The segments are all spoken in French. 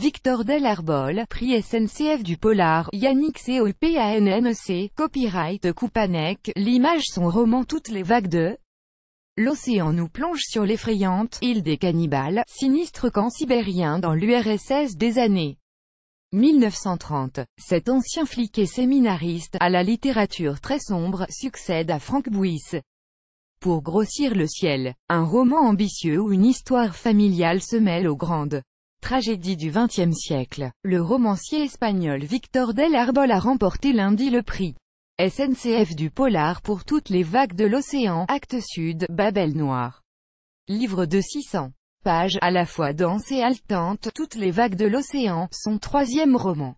Victor Del prix SNCF du Polar, Yannick COPANNEC, e copyright Coupanec. l'image son roman Toutes les vagues de L'océan nous plonge sur l'effrayante île des cannibales, sinistre camp sibérien dans l'URSS des années 1930. Cet ancien flic séminariste, à la littérature très sombre, succède à Frank Buis. Pour grossir le ciel, un roman ambitieux où une histoire familiale se mêle aux grandes Tragédie du XXe siècle, le romancier espagnol Victor del Arbol a remporté lundi le prix SNCF du Polar pour toutes les vagues de l'océan, acte sud, Babel Noir. Livre de 600 pages, à la fois dense et haletante, toutes les vagues de l'océan, son troisième roman.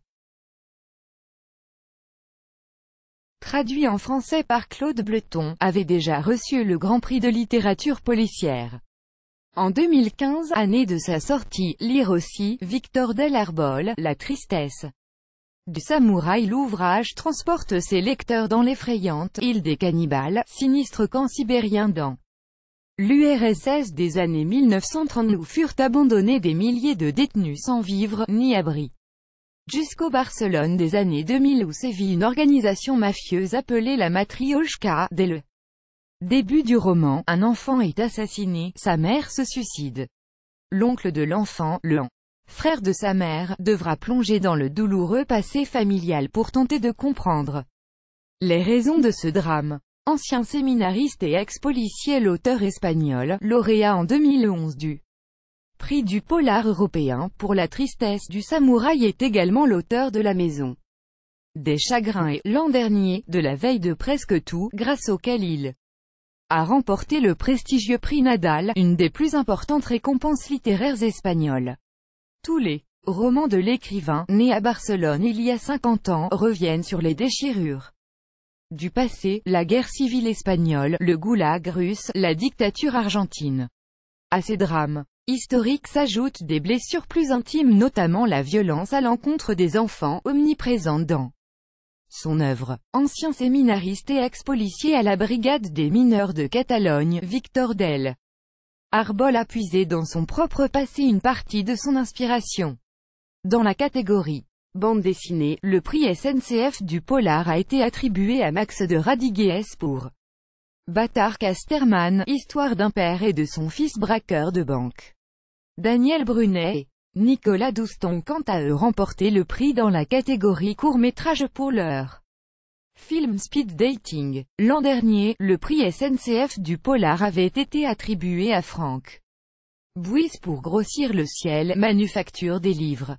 Traduit en français par Claude Bleton, avait déjà reçu le Grand Prix de littérature policière. En 2015, année de sa sortie, lire aussi, Victor Delarbol, La tristesse du samouraï L'ouvrage transporte ses lecteurs dans l'effrayante île des cannibales, sinistre camp sibérien dans l'URSS des années 1930 où furent abandonnés des milliers de détenus sans vivre, ni abri. Jusqu'au Barcelone des années 2000 où sévit une organisation mafieuse appelée la Matrioshka, dès le Début du roman, un enfant est assassiné, sa mère se suicide. L'oncle de l'enfant, l'an frère de sa mère, devra plonger dans le douloureux passé familial pour tenter de comprendre les raisons de ce drame. Ancien séminariste et ex-policier l'auteur espagnol, lauréat en 2011 du prix du polar européen pour la tristesse du samouraï est également l'auteur de La Maison des Chagrins et, l'an dernier, de La Veille de Presque Tout, grâce auquel il a remporté le prestigieux prix Nadal, une des plus importantes récompenses littéraires espagnoles. Tous les romans de l'écrivain, né à Barcelone il y a 50 ans, reviennent sur les déchirures du passé, la guerre civile espagnole, le goulag russe, la dictature argentine. À ces drames historiques s'ajoutent des blessures plus intimes notamment la violence à l'encontre des enfants, omniprésente dans son œuvre, ancien séminariste et ex-policier à la brigade des mineurs de Catalogne, Victor Dell, Arbol a puisé dans son propre passé une partie de son inspiration. Dans la catégorie bande dessinée, le prix SNCF du Polar a été attribué à Max de Radiguès pour Batar Casterman, histoire d'un père et de son fils braqueur de banque. Daniel Brunet Nicolas Douston quant à eux remporté le prix dans la catégorie court-métrage polar. film Speed Dating. L'an dernier, le prix SNCF du Polar avait été attribué à Franck Buis pour Grossir le ciel, manufacture des livres.